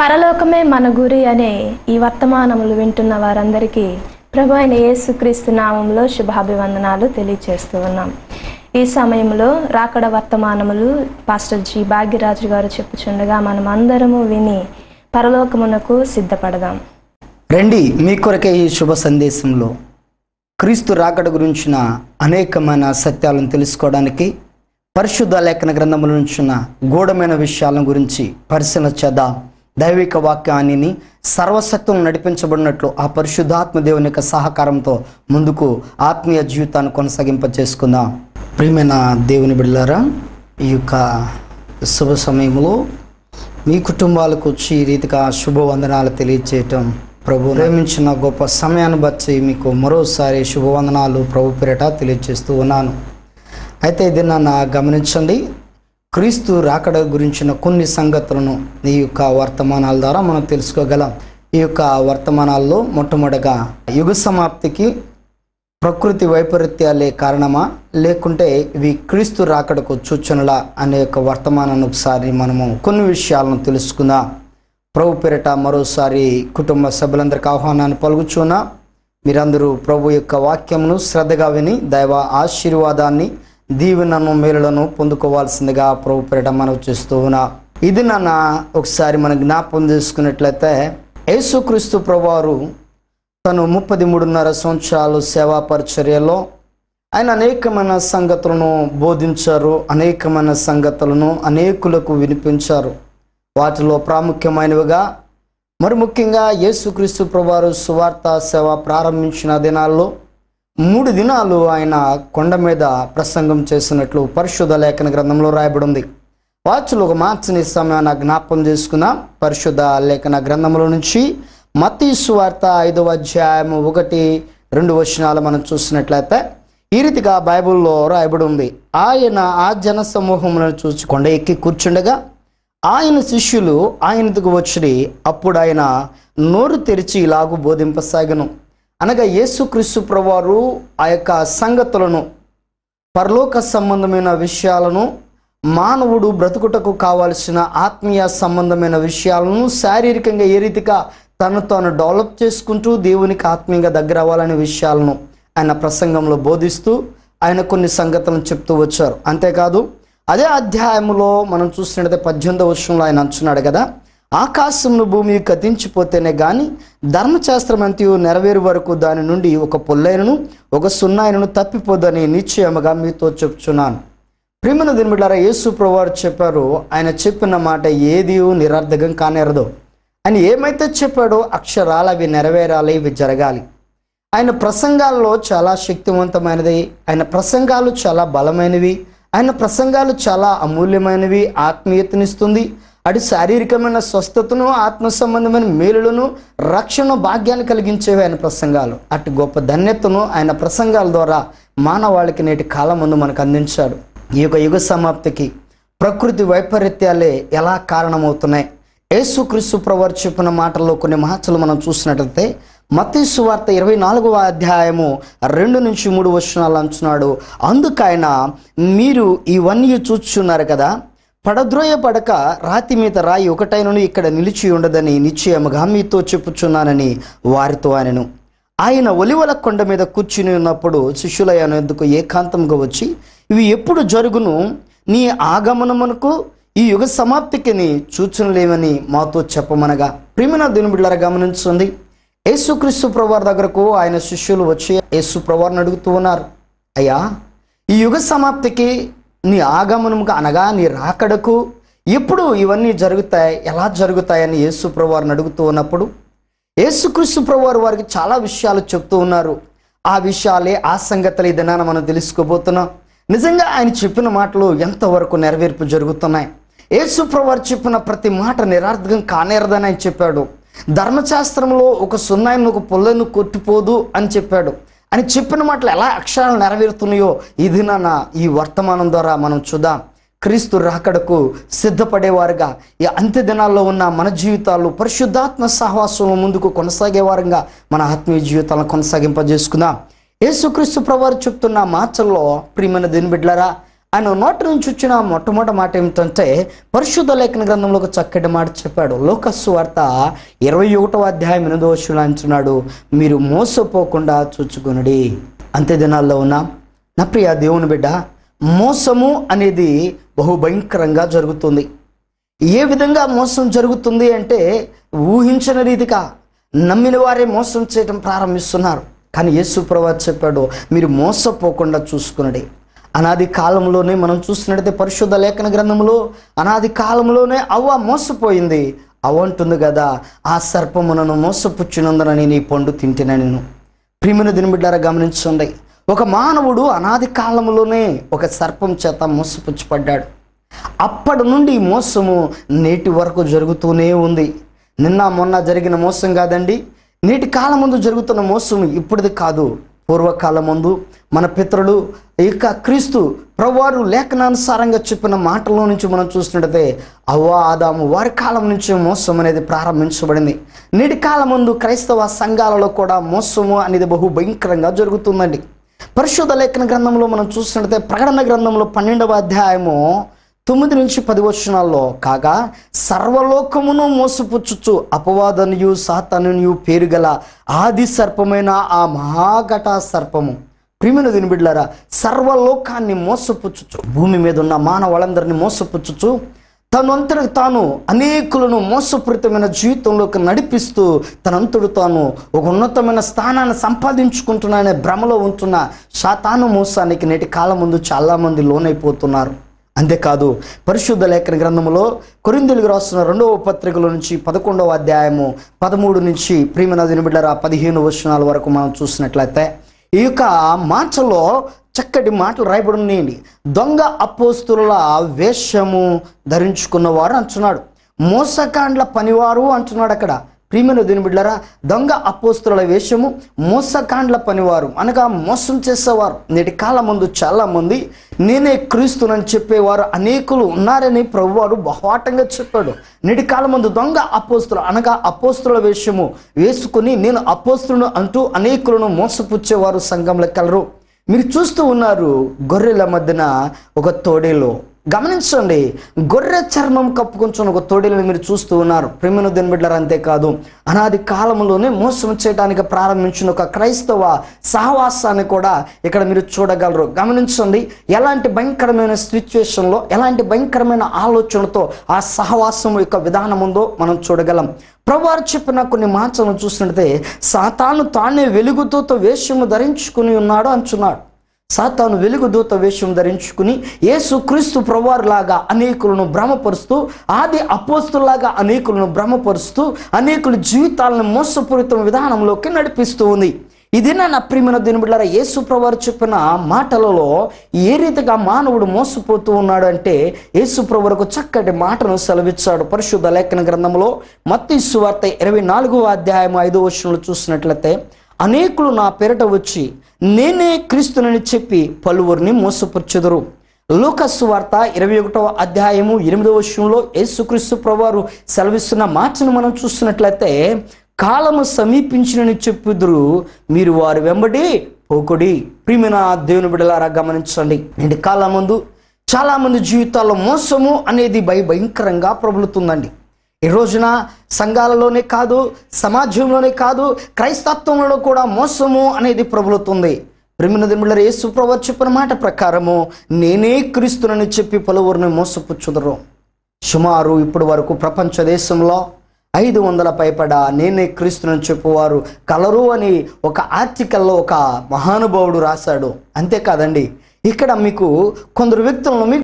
పరలోకమే మన గురి అనే ఈ వర్తమానములు వింటున్న వారందరికీ ప్రభు అయిన యేసుక్రీస్తు నామంలో శుభాభివందనాలు తెలియజేస్తూ ఉన్నాం ఈ సమయంలో రాకడ వర్తమానములు పాస్టర్ జి భాగ్యరాజు గారు చెప్పుచుండగా మనం అందరము విని పరలోకమునకు సిద్ధపడదాం రండి మీ కొరకే ఈ శుభ సందేశంలో క్రీస్తు రాకడ గురించిన అనేకమైన సత్యాలను తెలుసుకోవడానికి పరిశుద్ధ లేఖన గ్రంథముల నుంచిన గూఢమైన విషయాల గురించి పరిశీలన చేద్దాం దైవిక వాక్యాన్ని సర్వశక్తులు నడిపించబడినట్లు ఆ పరిశుద్ధాత్మ దేవుని యొక్క సహకారంతో ముందుకు ఆత్మీయ జీవితాన్ని కొనసాగింప చేసుకుందాం ప్రియమైన దేవుని బిడ్డలారా ఈ యొక్క శుభ సమయంలో మీ కుటుంబాలకు వచ్చి ఈ రీతిగా శుభవందనాలు తెలియచేయటం ప్రభు ప్రేమించిన గొప్ప సమయాన్ని బట్టి మీకు మరోసారి శుభవందనాలు ప్రభు పేరిట తెలియజేస్తూ ఉన్నాను అయితే ఇది నన్ను గమనించండి క్రీస్తు రాకడ గురించిన కొన్ని సంగతులను ఈ యొక్క వర్తమానాల ద్వారా మనం తెలుసుకోగలం ఈ యొక్క వర్తమానాల్లో మొట్టమొదటిగా యుగ సమాప్తికి ప్రకృతి వైపరీత్యాలే కారణమా లేకుంటే ఇవి క్రీస్తు రాకడకు సూచనలా అనే యొక్క వర్తమానాన్ని ఒకసారి మనము కొన్ని విషయాలను తెలుసుకుందాం ప్రభు పేరిట మరోసారి కుటుంబ సభ్యులందరికి ఆహ్వానాన్ని పలుకుచున్నా మీరందరూ ప్రభు యొక్క వాక్యమును శ్రద్ధగా విని దైవ ఆశీర్వాదాన్ని దీవెనను మేలులను పొందుకోవాల్సిందిగా ప్రభు పేరిట మనం చేస్తూ ఉన్నా ఇది నాన్న ఒకసారి మనం జ్ఞాపం చేసుకున్నట్లయితే యేసుక్రీస్తు ప్రభువారు తను ముప్పది మూడున్నర సంవత్సరాలు సేవా పరిచర్యలో ఆయన అనేకమైన సంగతులను బోధించారు అనేకమైన సంగతులను అనేకులకు వినిపించారు వాటిలో ప్రాముఖ్యమైనవిగా మరి ముఖ్యంగా యేసుక్రీస్తు ప్రభువారు సువార్త సేవ ప్రారంభించిన దినాల్లో మూడు దినాలు ఆయన కొండ మీద ప్రసంగం చేసినట్లు పరిశుద్ధ లేఖన గ్రంథంలో రాయబడి ఉంది వాచ్లు ఒక మార్చిని సమయాన్ని జ్ఞాపం చేసుకున్న పరిశుద్ధ లేఖన గ్రంథంలో నుంచి మతీసు వార్త ఐదవ అధ్యాయం ఒకటి రెండు వచనాలు మనం చూసినట్లయితే ఈ రీతిగా బైబిల్లో రాయబడి ఉంది ఆయన ఆ జన సమూహములను చూసి కొండ ఎక్కి కూర్చుండగా ఆయన శిష్యులు ఆయనకు వచ్చి అప్పుడు ఆయన నోరు తెరిచి ఇలాగూ బోధింపసాగను అనగా యేసుక్రీస్తు ప్రవారు ఆ యొక్క సంగతులను పరలోక సంబంధమైన విషయాలను మానవుడు బ్రతుకుటకు కావలసిన ఆత్మీయ సంబంధమైన విషయాలను శారీరకంగా ఏ రీతిగా తను తాను డెవలప్ చేసుకుంటూ దేవునికి ఆత్మీయంగా దగ్గర అవ్వాలనే విషయాలను ఆయన ప్రసంగంలో బోధిస్తూ ఆయన కొన్ని సంగతులను చెప్తూ వచ్చారు అంతేకాదు అదే అధ్యాయంలో మనం చూసినట్టయితే పద్దెనిమిదవ వర్షంలో ఆయన అంచున్నాడు కదా ఆకాశమును భూమి కానీ గాని ధర్మశాస్త్రమంతయు నెరవేరు వరకు దాని నుండి ఒక పొల్లైనను ఒక సున్నాయినను తప్పిపోదని నిశ్చయముగా మీతో చెప్తున్నాను ప్రేమను దినబిడ్డారా యేసు ప్రభువారు చెప్పారు ఆయన చెప్పిన మాట ఏది నిరర్ధకం కానేరదు ఆయన ఏమైతే చెప్పాడో అక్షరాలు అవి నెరవేరాలి ఇవి జరగాలి ఆయన ప్రసంగాల్లో చాలా శక్తివంతమైనది ఆయన ప్రసంగాలు చాలా బలమైనవి ఆయన ప్రసంగాలు చాలా అమూల్యమైనవి ఆత్మీయతనిస్తుంది అటు శారీరకమైన స్వస్థతను ఆత్మ సంబంధమైన మేలులను రక్షణ భాగ్యాన్ని కలిగించేవి ఆయన ప్రసంగాలు అటు గొప్ప ధన్యతను ఆయన ప్రసంగాల ద్వారా మానవాళికి నేటి కాలం ముందు మనకు అందించాడు ఈ యొక్క యుగ సమాప్తికి ప్రకృతి వైపరీత్యాలే ఎలా కారణమవుతున్నాయి యేసుక్రీస్తు ప్రవర్ చెప్పిన మాటల్లో కొన్ని మహత్సలు మనం చూసినట్లయితే మతీసు వార్త ఇరవై నాలుగవ అధ్యాయము రెండు నుంచి మూడు వచనాలు అంటున్నాడు అందుకైనా మీరు ఇవన్నీ చూచున్నారు కదా పడద్రోయ పడక రాతి మీద రాయి ఒకటైనను ఇక్కడ నిలిచి ఉండదని నిశ్చయముగా మీతో చెప్పుచున్నానని వారితో ఆయనను ఆయన ఒలివల కొండ మీద కూర్చుని ఉన్నప్పుడు శిష్యులైనందుకు ఏకాంతంగా వచ్చి ఇవి ఎప్పుడు జరుగును నీ ఆగమనమునకు ఈ యుగ సమాప్తికి చూచనలేమని మాతో చెప్పమనగా ప్రిమిన దినబిడ్లర గమనించండి యేసుక్రీస్తు ప్రవార్ దగ్గరకు ఆయన శిష్యులు వచ్చి యేసు ప్రవార్ని అడుగుతూ ఉన్నారు అయ్యా ఈ యుగ సమాప్తికి నీ ఆగమనముకు అనగా నీ రాకడకు ఎప్పుడు ఇవన్నీ జరుగుతాయి ఎలా జరుగుతాయని యేసు ప్రభువారిని అడుగుతూ ఉన్నప్పుడు యేసుక్రీస్తు ప్రభువారు వారికి చాలా విషయాలు చెప్తూ ఉన్నారు ఆ విషయాలే ఆ సంగతులు దినాన మనం తెలుసుకోబోతున్నాం నిజంగా ఆయన చెప్పిన మాటలు ఎంతవరకు నెరవేర్పు జరుగుతున్నాయి యేసు ప్రభువారు చెప్పిన ప్రతి మాట నిరార్థకం కానేరదని ఆయన చెప్పాడు ధర్మశాస్త్రంలో ఒక సున్నాయిని ఒక పొల్లను కొట్టిపోదు అని చెప్పాడు అని చెప్పిన మాటలు ఎలా అక్షరాలు నెరవేరుతున్నాయో ఇది నా ఈ వర్తమానం ద్వారా మనం చూద్దాం క్రీస్తు రాకడకు సిద్ధపడేవారుగా ఈ అంత్య దినాల్లో ఉన్న మన జీవితాలు పరిశుద్ధాత్మ సహవాసం ముందుకు కొనసాగేవారంగా మన ఆత్మీయ జీవితాలను కొనసాగింపజేసుకుందాం యేసుక్రీస్తు ప్రభువారు చెప్తున్న మాటల్లో ప్రియమైన దీని బిడ్డలరా ఆయన నోటి నుంచి వచ్చిన మొట్టమొదటి మాట ఏమిటంటే పరిశుద్ధ లేఖన గ్రంథంలో ఒక చక్కటి మాట చెప్పాడు లోకస్సు వార్త ఇరవై ఒకటో అధ్యాయం ఎనిమిదో అంటున్నాడు మీరు మోసపోకుండా చూచుకునడి అంతే దినాల్లో ఉన్నా నా ప్రియ దేవుని బిడ్డ మోసము అనేది బహుభయంకరంగా జరుగుతుంది ఏ విధంగా మోసం జరుగుతుంది అంటే ఊహించిన రీతిగా నమ్మిన వారే మోసం చేయడం ప్రారంభిస్తున్నారు కానీ యేసు ప్రభా చెప్పాడు మీరు మోసపోకుండా చూసుకునడి అనాది కాలంలోనే మనం చూసినట్టయితే పరిశుద్ధ లేఖన గ్రంథంలో అనాది కాలంలోనే అవ్వ మోసపోయింది అంటుంది కదా ఆ సర్పమునను నన్ను మోసపుచ్చినందున నేను పండు తింటిన నేను ప్రిమిన దినబిడ్డారా గమనించండి ఒక మానవుడు అనాది కాలంలోనే ఒక సర్పం చేత మోసపుచ్చిపడ్డాడు అప్పటి నుండి మోసము నేటి వరకు జరుగుతూనే ఉంది నిన్న మొన్న జరిగిన మోసం కాదండి నేటి కాలం ముందు జరుగుతున్న మోసం ఇప్పుడుది కాదు పూర్వకాలం ముందు మన పితరులు ఇక క్రీస్తు ప్రవారు లేఖనానుసారంగా చెప్పిన మాటల్లో నుంచి మనం చూసినట్టయితే అవ్వా ఆదాము వారి కాలం నుంచి మోసం అనేది ప్రారంభించబడింది నేటి కాలం ముందు క్రైస్తవ సంఘాలలో కూడా మోసము అనేది బహు భయంకరంగా జరుగుతుందండి పరిశుద్ధ లేఖన గ్రంథంలో మనం చూసినట్టయితే ప్రకటన గ్రంథంలో పన్నెండవ అధ్యాయము తొమ్మిది నుంచి పది వచనాల్లో కాగా సర్వలోకమును మోసపుచ్చుచు అపవాదనియు పేరు గల ఆది సర్పమైన ఆ మహాఘట సర్పము ప్రిమిన దినిబిడ్లారా సర్వలోకాన్ని మోసపుచ్చుచు భూమి మీద ఉన్న మానవాళ్ళందరినీ మోసపుచ్చుచు తనంతట తాను అనేకులను మోసపూరితమైన జీవితంలోకి నడిపిస్తూ తనంతడు తాను ఒక ఉన్నతమైన స్థానాన్ని సంపాదించుకుంటున్నానే భ్రమలో ఉంటున్న శాతాను మోసానికి నేటి కాలం ముందు చాలామంది లోనైపోతున్నారు అంతేకాదు పరిశుద్ధ లేఖన గ్రంథంలో కొరిందులకు రాస్తున్న రెండవ పత్రికల నుంచి పదకొండవ అధ్యాయము పదమూడు నుంచి ప్రియమనదిని బిడ్డరా పదిహేను వచనాల వరకు మనం చూసినట్లయితే ఈ యొక్క మాటలో చక్కటి మాటలు రాయబడి ఉన్నాయండి దొంగ అపోస్తుల వేషము ధరించుకున్నవారు అంటున్నాడు మోసకాండ్ల పనివారు అంటున్నాడు అక్కడ ప్రియమైన దీని బిడ్డరా దొంగ అపోస్తుల వేషము మోసకాండ్ల పనివారు అనగా మోసం చేసేవారు నేటి కాలం ముందు చాలామంది నేనే క్రీస్తునని చెప్పేవారు అనేకులు ఉన్నారని ప్రభువారు బహువాటంగా చెప్పాడు నేటి కాలం ముందు దొంగ అపోస్తులు అనగా అపోస్తుల వేషము వేసుకుని నేను అపోస్తులను అంటూ అనేకులను మోసపుచ్చేవారు సంఘంలో కలరు మీరు చూస్తూ ఉన్నారు గొర్రెల మధ్యన ఒక తోడేలో గమనించండి గొర్రె చర్మం కప్పుకొంచున్న ఒక తొడిలను మీరు చూస్తూ ఉన్నారు ప్రేమను దినబిడ్డలు అంతేకాదు అనాది కాలంలోనే మోసం చేయడానికి ప్రారంభించిన ఒక క్రైస్తవ సహవాసాన్ని కూడా ఇక్కడ మీరు చూడగలరు గమనించండి ఎలాంటి భయంకరమైన సిచ్యువేషన్లో ఎలాంటి భయంకరమైన ఆలోచనతో ఆ సహవాసం యొక్క విధానం ఉందో మనం చూడగలం ప్రభువారు చెప్పిన కొన్ని మాటలను చూసినట్టే సాతాను తానే వెలుగుతో వేషము ధరించుకుని ఉన్నాడు అంటున్నాడు సాతాను వెలుగు దూత వేషం ధరించుకుని క్రీస్తు ప్రవారులాగా అనేకులను భ్రమపరుస్తూ ఆది అపోస్తులాగా అనేకులను భ్రమపరుస్తూ అనేకుల జీవితాలను మోసపూరితం విధానంలోకి నడిపిస్తూ ఉంది ఇది నా ప్రియమైన దినబిడ్డారా యేసు ప్రవారు చెప్పిన మాటలలో ఏ రీతిగా మానవుడు మోసపోతూ ఉన్నాడు అంటే యేసు ప్రవరకు చక్కటి మాటను సెలవిచ్చాడు పరిశుద్ధ లేఖన గ్రంథంలో మత్తి సువార్త ఇరవై నాలుగో అధ్యాయం ఐదో వర్షంలో చూసినట్లయితే అనేకులు నా పేరట వచ్చి నేనే క్రీస్తునని చెప్పి పలువురిని మోసపరచెదరు లోకస్సు వార్త ఇరవై ఒకటవ అధ్యాయము ఎనిమిదవ విషయంలో యేసుక్రీస్తు ప్రభువారు సెలవిస్తున్న మాటను మనం చూస్తున్నట్లయితే కాలము సమీపించినని చెప్పుదురు మీరు వారు వెంబడి పోకుడి ప్రిమిన దేవుని బిడలారా గమనించండి నేటి కాలం ముందు చాలామంది జీవితాల్లో మోసము అనేది భయ భయంకరంగా ప్రబలుతుందండి ఈ రోజున సంఘాలలోనే కాదు సమాజంలోనే కాదు క్రైస్తత్వంలో కూడా మోసము అనేది ప్రబలుతుంది ప్రేమిన ఏ సుప్రవర్ చెప్పిన మాట ప్రకారము నేనే క్రీస్తునని చెప్పి పలువురిని మోసపుచ్చుదరు సుమారు ఇప్పటి వరకు ప్రపంచ దేశంలో ఐదు వందల పైపడ నేనే క్రీస్తునని చెప్పేవారు కలరు అని ఒక ఆర్టికల్లో ఒక మహానుభావుడు రాశాడు అంతేకాదండి ఇక్కడ మీకు కొందరు వ్యక్తులను